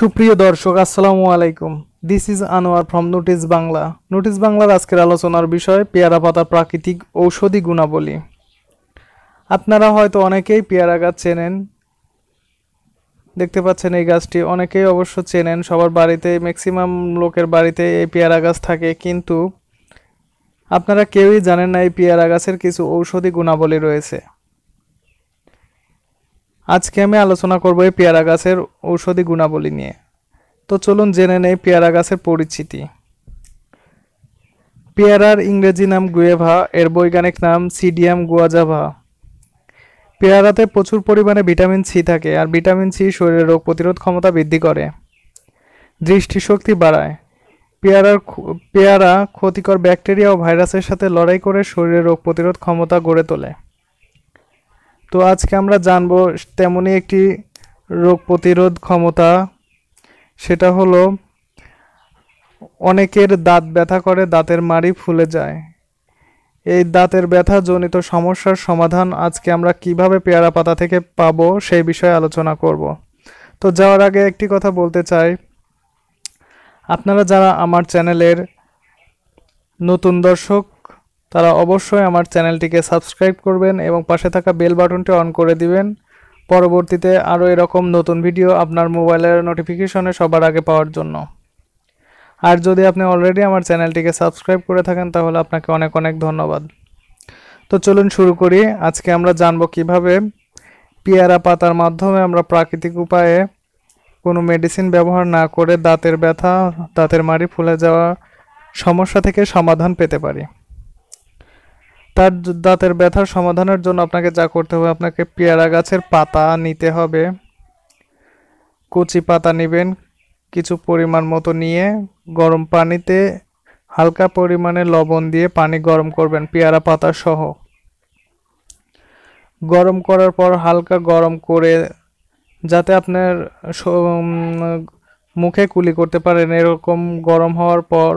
সুপ্রিয় দর্শক আসসালামু আলাইকুম this is Anwar from Notice Bangla Notice বাংলার আজকের আলোচনার বিষয় পেয়ারা পাতার প্রাকৃতিক ঔষধি গুণাবলী আপনারা হয়তো অনেকেই পেয়ারা গাছ চেনেন দেখতে পাচ্ছেন এই গাছটি অনেকেই অবশ্য চেনেন সবার বাড়িতে ম্যাক্সিমাম লোকের বাড়িতে এই পেয়ারা গাছ থাকে কিন্তু আপনারা কেউই জানেন না এই পেয়ারা গাছের কিছু ঔষধি গুণাবলী রয়েছে আজকে আমি আলোচনা করব এই পেয়ারা গাছের ঔষধি গুণাবলী নিয়ে তো চলুন জেনে নেই পেয়ারা গাছের পরিচিতি পেয়ারার ইংরেজি নাম গুয়েভা এর বৈজ্ঞানিক নাম সিডিয়াম গুয়াজাভা পেয়ারাতে প্রচুর পরিমাণে ভিটামিন সি থাকে আর ভিটামিন সি শরীরের রোগ প্রতিরোধ ক্ষমতা বৃদ্ধি করে দৃষ্টিশক্তি বাড়ায় পেয়ারার পেয়ারা ক্ষতিকর ব্যাকটেরিয়া ও ভাইরাসের সাথে লড়াই করে শরীরের রোগ প্রতিরোধ ক্ষমতা গড়ে তোলে তো আজকে আমরা জানব তেমনই একটি রোগ প্রতিরোধ ক্ষমতা সেটা হলো অনেকের দাঁত ব্যথা করে দাঁতের মাড়ি ফুলে যায় এই দাঁতের ব্যথা জনিত সমস্যার সমাধান আজকে আমরা কিভাবে পেয়ারা পাতা থেকে পাব সেই বিষয়ে আলোচনা করব তো যাওয়ার আগে একটি কথা বলতে চাই আপনারা যারা আমার চ্যানেলের নতুন দর্শক তারা অবশ্যই আমার চ্যানেলটিকে সাবস্ক্রাইব করবেন এবং পাশে থাকা বেল বাটনটি অন করে দিবেন পরবর্তীতে আরও এরকম নতুন ভিডিও আপনার মোবাইলের নোটিফিকেশনে সবার আগে পাওয়ার জন্য আর যদি আপনি অলরেডি আমার চ্যানেলটিকে সাবস্ক্রাইব করে থাকেন তাহলে আপনাকে অনেক অনেক ধন্যবাদ তো চলুন শুরু করি আজকে আমরা জানব কিভাবে পেয়ারা পাতার মাধ্যমে আমরা প্রাকৃতিক উপায়ে কোনো মেডিসিন ব্যবহার না করে দাঁতের ব্যথা দাঁতের মাড়ি ফুলে যাওয়া সমস্যা থেকে সমাধান পেতে পারি তার দাঁতের ব্যথার সমাধানের জন্য আপনাকে যা করতে হবে আপনাকে পেয়ারা গাছের পাতা নিতে হবে কচি পাতা নেবেন কিছু পরিমাণ মতো নিয়ে গরম পানিতে হালকা পরিমাণে লবণ দিয়ে পানি গরম করবেন পেয়ারা পাতা সহ গরম করার পর হালকা গরম করে যাতে আপনার মুখে কুলি করতে পারেন এরকম গরম হওয়ার পর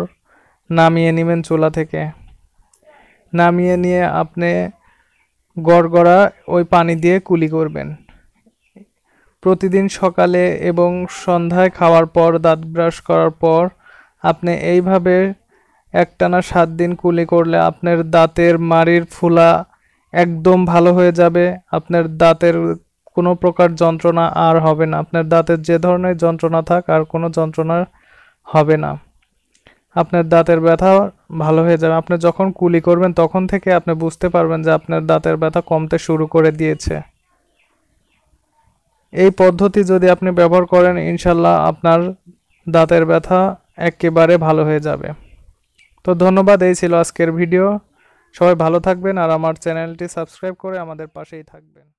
নামিয়ে নেবেন চুলা থেকে নামিয়ে নিয়ে আপনি গড়গড়া ওই পানি দিয়ে কুলি করবেন প্রতিদিন সকালে এবং সন্ধ্যায় খাওয়ার পর দাঁত ব্রাশ করার পর আপনি এইভাবে একটানা সাত দিন কুলি করলে আপনার দাঁতের মাড়ির ফুলা একদম ভালো হয়ে যাবে আপনার দাঁতের কোনো প্রকার যন্ত্রণা আর হবে না আপনার দাঁতের যে ধরনের যন্ত্রণা থাক আর কোনো যন্ত্রণা হবে না আপনার দাঁতের ব্যথা ভালো হয়ে যাবে আপনি যখন কুলি করবেন তখন থেকে আপনি বুঝতে পারবেন যে আপনার দাঁতের ব্যথা কমতে শুরু করে দিয়েছে এই পদ্ধতি যদি আপনি ব্যবহার করেন ইনশাল্লাহ আপনার দাঁতের ব্যথা একেবারে ভালো হয়ে যাবে তো ধন্যবাদ এই ছিল আজকের ভিডিও সবাই ভালো থাকবেন আর আমার চ্যানেলটি সাবস্ক্রাইব করে আমাদের পাশেই থাকবেন